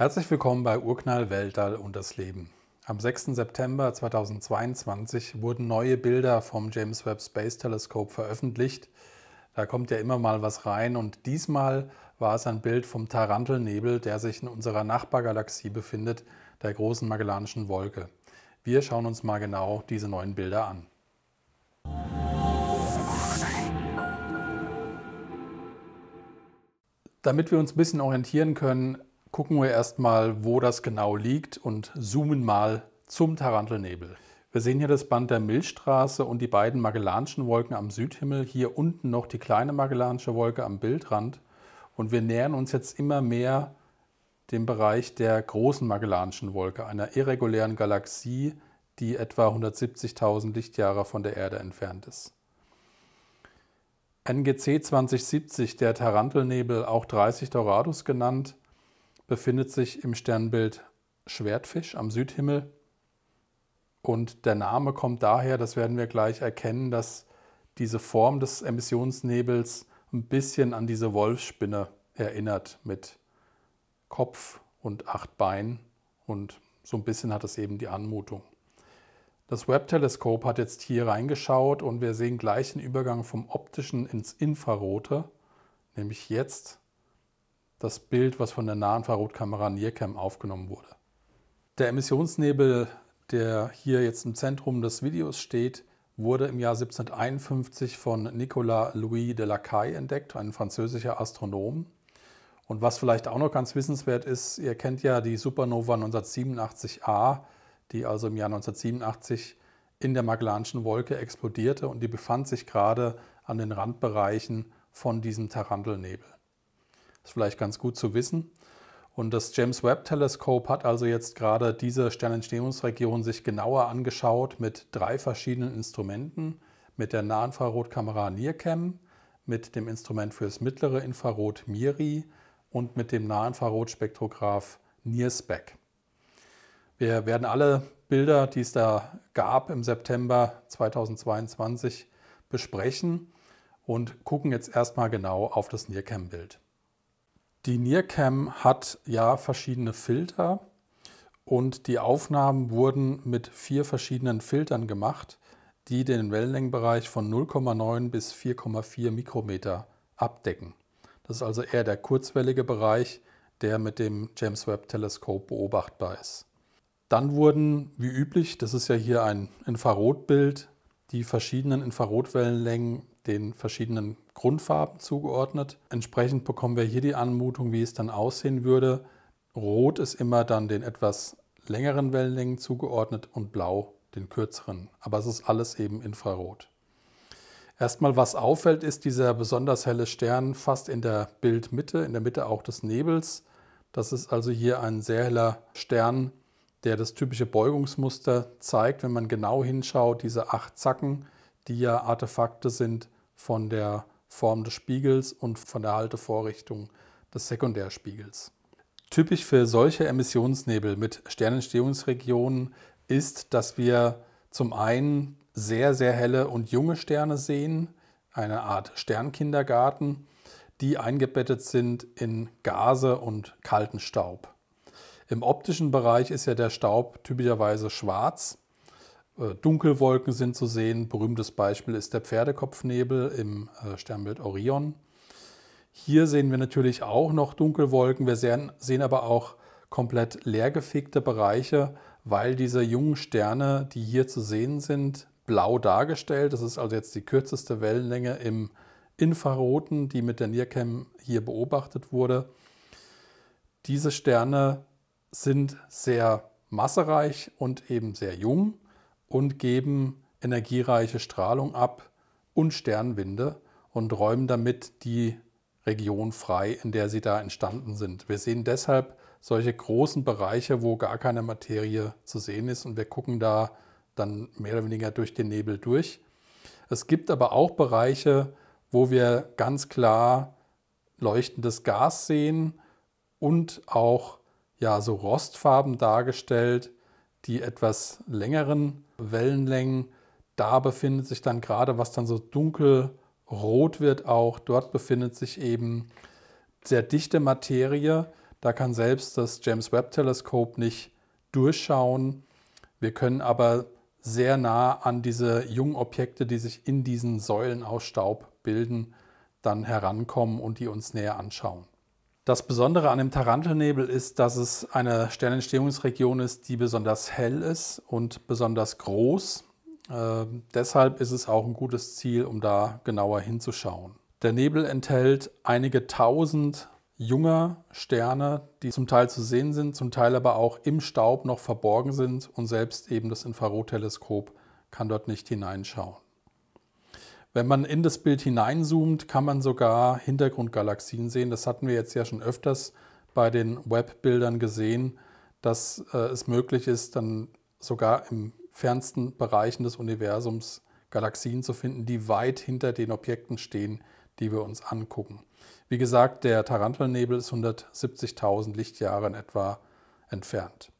Herzlich willkommen bei Urknall, Weltall und das Leben. Am 6. September 2022 wurden neue Bilder vom James Webb Space Telescope veröffentlicht. Da kommt ja immer mal was rein und diesmal war es ein Bild vom Tarantelnebel, der sich in unserer Nachbargalaxie befindet, der großen Magellanischen Wolke. Wir schauen uns mal genau diese neuen Bilder an. Damit wir uns ein bisschen orientieren können, gucken wir erstmal, wo das genau liegt und zoomen mal zum Tarantelnebel. Wir sehen hier das Band der Milchstraße und die beiden Magellanischen Wolken am Südhimmel. Hier unten noch die kleine Magellanische Wolke am Bildrand. Und wir nähern uns jetzt immer mehr dem Bereich der großen Magellanischen Wolke, einer irregulären Galaxie, die etwa 170.000 Lichtjahre von der Erde entfernt ist. NGC 2070, der Tarantelnebel, auch 30 Doradus genannt, befindet sich im Sternbild Schwertfisch am Südhimmel. Und der Name kommt daher, das werden wir gleich erkennen, dass diese Form des Emissionsnebels ein bisschen an diese Wolfsspinne erinnert mit Kopf und acht Beinen und so ein bisschen hat es eben die Anmutung. Das Webb-Teleskop hat jetzt hier reingeschaut und wir sehen gleich den Übergang vom optischen ins Infrarote, nämlich jetzt das Bild, was von der Nahinfrarotkamera NIRCam aufgenommen wurde. Der Emissionsnebel, der hier jetzt im Zentrum des Videos steht, wurde im Jahr 1751 von Nicolas Louis de Lacaille entdeckt, ein französischer Astronom. Und was vielleicht auch noch ganz wissenswert ist, ihr kennt ja die Supernova 1987a, die also im Jahr 1987 in der Magellanschen Wolke explodierte und die befand sich gerade an den Randbereichen von diesem Tarantelnebel. Ist vielleicht ganz gut zu wissen. Und das James Webb Teleskop hat also jetzt gerade diese Sternentstehungsregion sich genauer angeschaut mit drei verschiedenen Instrumenten. Mit der Nahinfrarotkamera NIRCam, mit dem Instrument fürs mittlere Infrarot MIRI und mit dem Nahinfrarotspektrograph NIRSPEC. Wir werden alle Bilder, die es da gab im September 2022, besprechen und gucken jetzt erstmal genau auf das NIRCam-Bild. Die NIRCam hat ja verschiedene Filter und die Aufnahmen wurden mit vier verschiedenen Filtern gemacht, die den Wellenlängenbereich von 0,9 bis 4,4 Mikrometer abdecken. Das ist also eher der kurzwellige Bereich, der mit dem James Webb Teleskop beobachtbar ist. Dann wurden, wie üblich, das ist ja hier ein Infrarotbild, die verschiedenen Infrarotwellenlängen den verschiedenen Grundfarben zugeordnet. Entsprechend bekommen wir hier die Anmutung, wie es dann aussehen würde. Rot ist immer dann den etwas längeren Wellenlängen zugeordnet und blau den kürzeren. Aber es ist alles eben Infrarot. Erstmal was auffällt, ist dieser besonders helle Stern fast in der Bildmitte, in der Mitte auch des Nebels. Das ist also hier ein sehr heller Stern, der das typische Beugungsmuster zeigt, wenn man genau hinschaut, diese acht Zacken, die ja Artefakte sind, von der Form des Spiegels und von der Haltevorrichtung des Sekundärspiegels. Typisch für solche Emissionsnebel mit Sternentstehungsregionen ist, dass wir zum einen sehr, sehr helle und junge Sterne sehen, eine Art Sternkindergarten, die eingebettet sind in Gase und kalten Staub. Im optischen Bereich ist ja der Staub typischerweise schwarz äh, Dunkelwolken sind zu sehen. Berühmtes Beispiel ist der Pferdekopfnebel im äh, Sternbild Orion. Hier sehen wir natürlich auch noch Dunkelwolken. Wir sehen, aber auch komplett leergefegte Bereiche, weil diese jungen Sterne, die hier zu sehen sind, blau dargestellt. Das ist also jetzt die kürzeste Wellenlänge im Infraroten, die mit der NIRCam hier beobachtet wurde. Diese Sterne sind sehr massereich und eben sehr jung und geben energiereiche Strahlung ab und Sternwinde und räumen damit die Region frei, in der sie da entstanden sind. Wir sehen deshalb solche großen Bereiche, wo gar keine Materie zu sehen ist und wir gucken da dann mehr oder weniger durch den Nebel durch. Es gibt aber auch Bereiche, wo wir ganz klar leuchtendes Gas sehen und auch ja so rostfarben dargestellt, die etwas längeren Wellenlängen. Da befindet sich dann gerade, was dann so dunkelrot wird auch, dort befindet sich eben sehr dichte Materie. Da kann selbst das James Webb Teleskop nicht durchschauen. Wir können aber sehr nah an diese jungen Objekte, die sich in diesen Säulen aus Staub bilden, dann herankommen und die uns näher anschauen. Das Besondere an dem Tarantelnebel ist, dass es eine Sternentstehungsregion ist, die besonders hell ist und besonders groß. Äh, deshalb ist es auch ein gutes Ziel, um da genauer hinzuschauen. Der Nebel enthält einige tausend junger Sterne, die zum Teil zu sehen sind, zum Teil aber auch im Staub noch verborgen sind und selbst eben das Infrarotteleskop kann dort nicht hineinschauen. Wenn man in das Bild hineinzoomt, kann man sogar Hintergrundgalaxien sehen. Das hatten wir jetzt ja schon öfters bei den Webbildern gesehen, dass äh, es möglich ist, dann sogar im fernsten Bereichen des Universums Galaxien zu finden, die weit hinter den Objekten stehen, die wir uns angucken. Wie gesagt, der Tarantelnebel ist 170.000 Lichtjahre in etwa entfernt.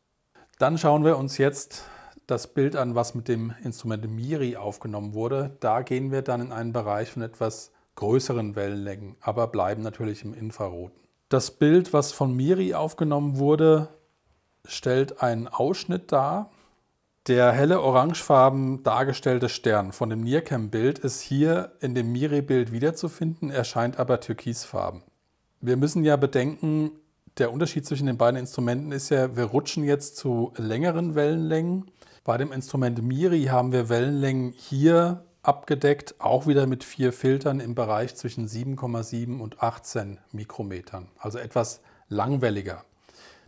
Dann schauen wir uns jetzt das Bild an, was mit dem Instrument Miri aufgenommen wurde. Da gehen wir dann in einen Bereich von etwas größeren Wellenlängen, aber bleiben natürlich im Infraroten. Das Bild, was von Miri aufgenommen wurde, stellt einen Ausschnitt dar. Der helle orangefarben dargestellte Stern von dem Niercam-Bild ist hier in dem Miri-Bild wiederzufinden, erscheint aber türkisfarben. Wir müssen ja bedenken, der Unterschied zwischen den beiden Instrumenten ist ja, wir rutschen jetzt zu längeren Wellenlängen bei dem Instrument Miri haben wir Wellenlängen hier abgedeckt, auch wieder mit vier Filtern im Bereich zwischen 7,7 und 18 Mikrometern, also etwas langwelliger.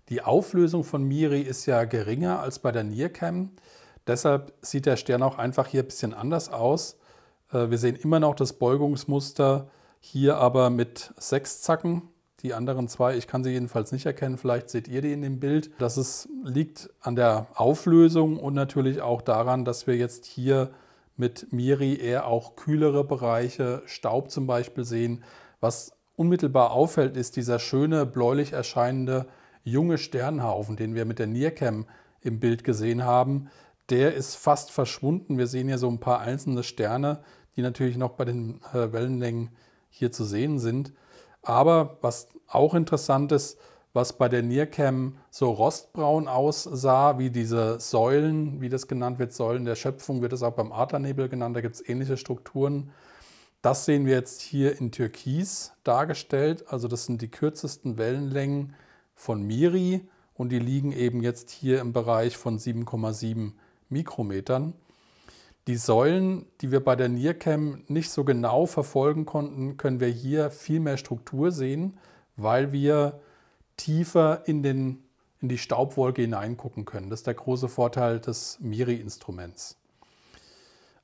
Die Auflösung von Miri ist ja geringer als bei der Nearcam, deshalb sieht der Stern auch einfach hier ein bisschen anders aus. Äh, wir sehen immer noch das Beugungsmuster, hier aber mit sechs Zacken die anderen zwei, ich kann sie jedenfalls nicht erkennen, vielleicht seht ihr die in dem Bild. Das ist, liegt an der Auflösung und natürlich auch daran, dass wir jetzt hier mit Miri eher auch kühlere Bereiche, Staub zum Beispiel sehen. Was unmittelbar auffällt, ist dieser schöne, bläulich erscheinende junge Sternhaufen, den wir mit der Nearcam im Bild gesehen haben. Der ist fast verschwunden. Wir sehen hier so ein paar einzelne Sterne, die natürlich noch bei den äh, Wellenlängen hier zu sehen sind. Aber was auch interessant ist, was bei der Niercam so rostbraun aussah, wie diese Säulen, wie das genannt wird, Säulen der Schöpfung, wird es auch beim Adlernebel genannt, da gibt es ähnliche Strukturen. Das sehen wir jetzt hier in Türkis dargestellt. Also das sind die kürzesten Wellenlängen von Miri und die liegen eben jetzt hier im Bereich von 7,7 Mikrometern. Die Säulen, die wir bei der NIRCam nicht so genau verfolgen konnten, können wir hier viel mehr Struktur sehen, weil wir tiefer in, den, in die Staubwolke hineingucken können. Das ist der große Vorteil des MIRI-Instruments.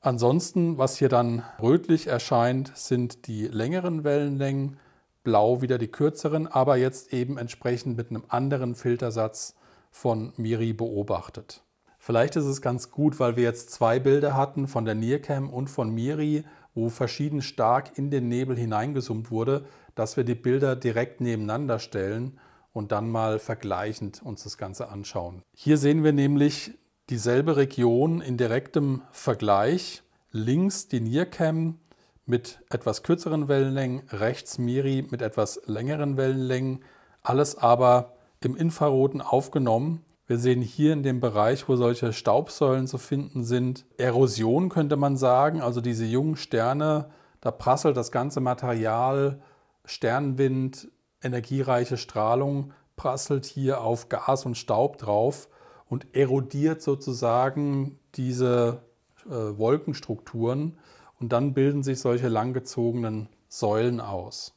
Ansonsten, was hier dann rötlich erscheint, sind die längeren Wellenlängen, blau wieder die kürzeren, aber jetzt eben entsprechend mit einem anderen Filtersatz von Miri beobachtet. Vielleicht ist es ganz gut, weil wir jetzt zwei Bilder hatten von der Nearcam und von Miri, wo verschieden stark in den Nebel hineingezoomt wurde, dass wir die Bilder direkt nebeneinander stellen und dann mal vergleichend uns das Ganze anschauen. Hier sehen wir nämlich dieselbe Region in direktem Vergleich. Links die Nearcam mit etwas kürzeren Wellenlängen, rechts Miri mit etwas längeren Wellenlängen. Alles aber im Infraroten aufgenommen wir sehen hier in dem Bereich, wo solche Staubsäulen zu finden sind, Erosion könnte man sagen, also diese jungen Sterne, da prasselt das ganze Material, Sternwind, energiereiche Strahlung prasselt hier auf Gas und Staub drauf und erodiert sozusagen diese äh, Wolkenstrukturen und dann bilden sich solche langgezogenen Säulen aus.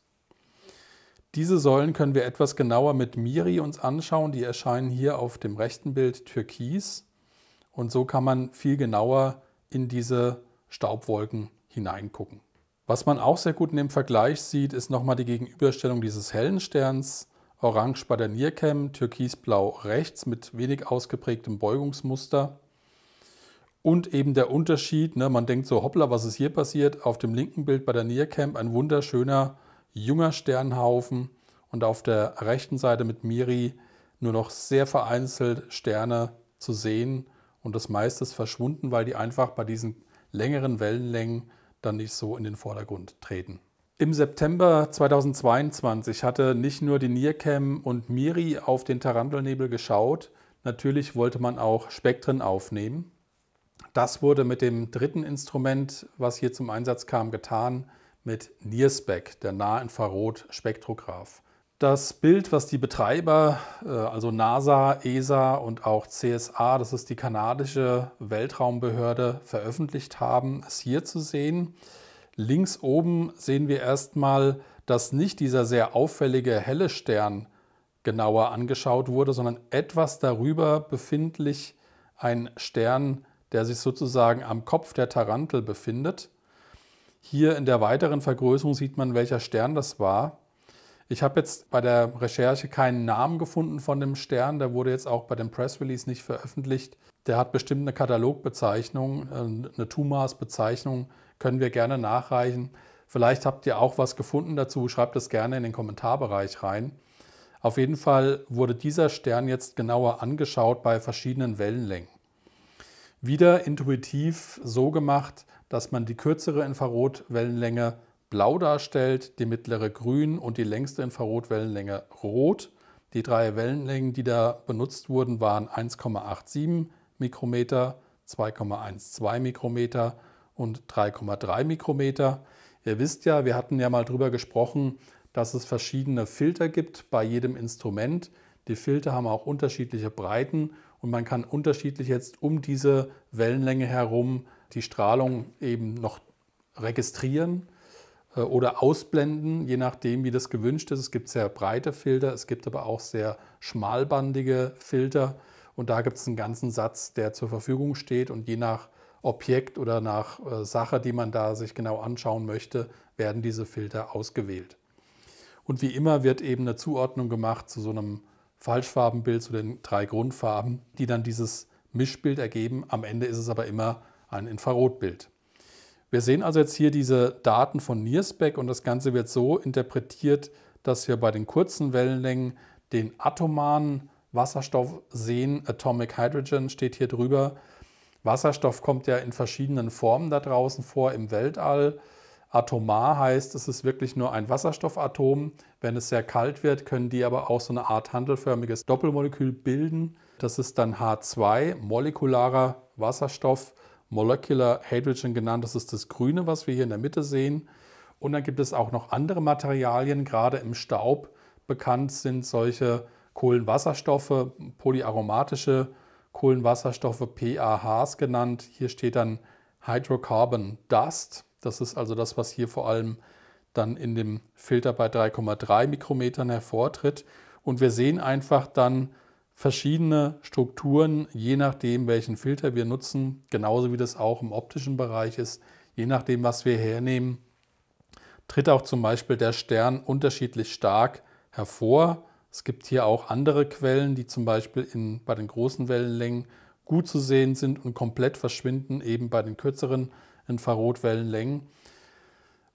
Diese Säulen können wir etwas genauer mit Miri uns anschauen. Die erscheinen hier auf dem rechten Bild türkis. Und so kann man viel genauer in diese Staubwolken hineingucken. Was man auch sehr gut in dem Vergleich sieht, ist nochmal die Gegenüberstellung dieses hellen Sterns. Orange bei der Niercam, türkisblau rechts mit wenig ausgeprägtem Beugungsmuster. Und eben der Unterschied, ne, man denkt so, hoppla, was ist hier passiert? Auf dem linken Bild bei der Niercam ein wunderschöner junger Sternhaufen und auf der rechten Seite mit Miri nur noch sehr vereinzelt Sterne zu sehen und das meiste ist verschwunden, weil die einfach bei diesen längeren Wellenlängen dann nicht so in den Vordergrund treten. Im September 2022 hatte nicht nur die NIRCam und Miri auf den Tarantelnebel geschaut, natürlich wollte man auch Spektren aufnehmen. Das wurde mit dem dritten Instrument, was hier zum Einsatz kam, getan, mit NIRSPEC, der Nahinfrarot-Spektrograph. Das Bild, was die Betreiber, äh, also NASA, ESA und auch CSA, das ist die kanadische Weltraumbehörde, veröffentlicht haben, ist hier zu sehen. Links oben sehen wir erstmal, dass nicht dieser sehr auffällige helle Stern genauer angeschaut wurde, sondern etwas darüber befindlich ein Stern, der sich sozusagen am Kopf der Tarantel befindet. Hier in der weiteren Vergrößerung sieht man, welcher Stern das war. Ich habe jetzt bei der Recherche keinen Namen gefunden von dem Stern, der wurde jetzt auch bei dem Press Release nicht veröffentlicht. Der hat bestimmt eine Katalogbezeichnung, äh, eine Tumas-Bezeichnung, können wir gerne nachreichen. Vielleicht habt ihr auch was gefunden dazu, schreibt es gerne in den Kommentarbereich rein. Auf jeden Fall wurde dieser Stern jetzt genauer angeschaut bei verschiedenen Wellenlängen. Wieder intuitiv so gemacht, dass man die kürzere Infrarotwellenlänge blau darstellt, die mittlere grün und die längste Infrarotwellenlänge rot. Die drei Wellenlängen, die da benutzt wurden, waren 1,87 Mikrometer, 2,12 Mikrometer und 3,3 Mikrometer. Ihr wisst ja, wir hatten ja mal darüber gesprochen, dass es verschiedene Filter gibt bei jedem Instrument. Die Filter haben auch unterschiedliche Breiten und man kann unterschiedlich jetzt um diese Wellenlänge herum die Strahlung eben noch registrieren äh, oder ausblenden, je nachdem, wie das gewünscht ist. Es gibt sehr breite Filter, es gibt aber auch sehr schmalbandige Filter. Und da gibt es einen ganzen Satz, der zur Verfügung steht. Und je nach Objekt oder nach äh, Sache, die man da sich genau anschauen möchte, werden diese Filter ausgewählt. Und wie immer wird eben eine Zuordnung gemacht zu so einem Falschfarbenbild, zu den drei Grundfarben, die dann dieses Mischbild ergeben. Am Ende ist es aber immer ein Infrarotbild. Wir sehen also jetzt hier diese Daten von Nierspec und das Ganze wird so interpretiert, dass wir bei den kurzen Wellenlängen den atomaren Wasserstoff sehen. Atomic Hydrogen steht hier drüber. Wasserstoff kommt ja in verschiedenen Formen da draußen vor im Weltall. Atomar heißt, es ist wirklich nur ein Wasserstoffatom. Wenn es sehr kalt wird, können die aber auch so eine Art handelförmiges Doppelmolekül bilden. Das ist dann H2, molekularer Wasserstoff. Molecular Hydrogen genannt. Das ist das Grüne, was wir hier in der Mitte sehen. Und dann gibt es auch noch andere Materialien, gerade im Staub bekannt sind solche Kohlenwasserstoffe, polyaromatische Kohlenwasserstoffe, PAHs genannt. Hier steht dann Hydrocarbon Dust. Das ist also das, was hier vor allem dann in dem Filter bei 3,3 Mikrometern hervortritt. Und wir sehen einfach dann verschiedene Strukturen, je nachdem, welchen Filter wir nutzen, genauso wie das auch im optischen Bereich ist, je nachdem, was wir hernehmen, tritt auch zum Beispiel der Stern unterschiedlich stark hervor. Es gibt hier auch andere Quellen, die zum Beispiel in, bei den großen Wellenlängen gut zu sehen sind und komplett verschwinden, eben bei den kürzeren Infrarotwellenlängen.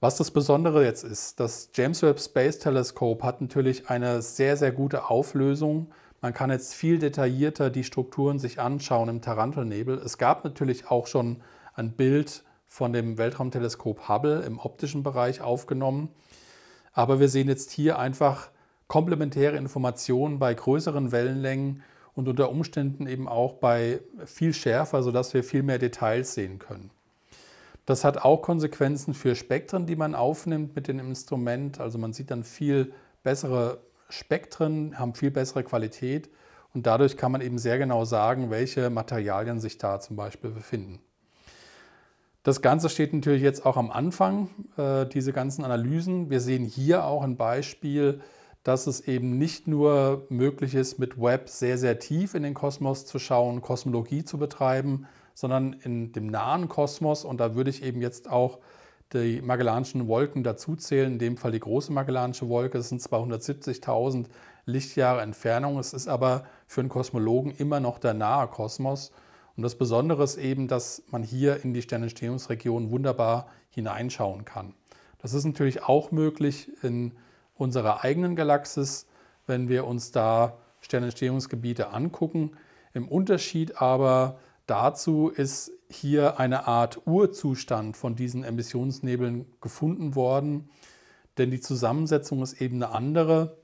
Was das Besondere jetzt ist, das James Webb Space Telescope hat natürlich eine sehr, sehr gute Auflösung man kann jetzt viel detaillierter die Strukturen sich anschauen im Tarantelnebel. Es gab natürlich auch schon ein Bild von dem Weltraumteleskop Hubble im optischen Bereich aufgenommen. Aber wir sehen jetzt hier einfach komplementäre Informationen bei größeren Wellenlängen und unter Umständen eben auch bei viel schärfer, sodass wir viel mehr Details sehen können. Das hat auch Konsequenzen für Spektren, die man aufnimmt mit dem Instrument. Also man sieht dann viel bessere Spektren, haben viel bessere Qualität und dadurch kann man eben sehr genau sagen, welche Materialien sich da zum Beispiel befinden. Das Ganze steht natürlich jetzt auch am Anfang, äh, diese ganzen Analysen. Wir sehen hier auch ein Beispiel, dass es eben nicht nur möglich ist, mit Web sehr, sehr tief in den Kosmos zu schauen, Kosmologie zu betreiben, sondern in dem nahen Kosmos. Und da würde ich eben jetzt auch die Magellanischen Wolken dazuzählen, in dem Fall die große Magellanische Wolke, das sind 270.000 Lichtjahre Entfernung. Es ist aber für einen Kosmologen immer noch der nahe Kosmos. Und das Besondere ist eben, dass man hier in die Sternentstehungsregion wunderbar hineinschauen kann. Das ist natürlich auch möglich in unserer eigenen Galaxis, wenn wir uns da Sternentstehungsgebiete angucken. Im Unterschied aber dazu ist hier eine Art Urzustand von diesen Emissionsnebeln gefunden worden, denn die Zusammensetzung ist eben eine andere.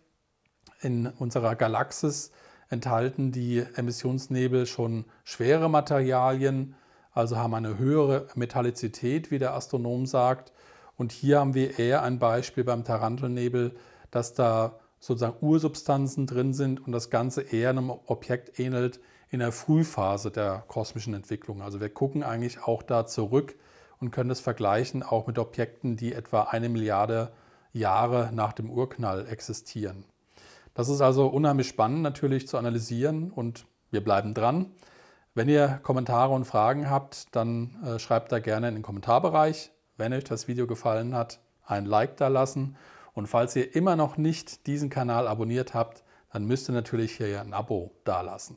In unserer Galaxis enthalten die Emissionsnebel schon schwere Materialien, also haben eine höhere Metallizität, wie der Astronom sagt. Und hier haben wir eher ein Beispiel beim Tarantelnebel, dass da sozusagen Ursubstanzen drin sind und das Ganze eher einem Objekt ähnelt, in der Frühphase der kosmischen Entwicklung. Also wir gucken eigentlich auch da zurück und können das vergleichen auch mit Objekten, die etwa eine Milliarde Jahre nach dem Urknall existieren. Das ist also unheimlich spannend natürlich zu analysieren und wir bleiben dran. Wenn ihr Kommentare und Fragen habt, dann äh, schreibt da gerne in den Kommentarbereich. Wenn euch das Video gefallen hat, ein Like da lassen. Und falls ihr immer noch nicht diesen Kanal abonniert habt, dann müsst ihr natürlich hier ein Abo da lassen.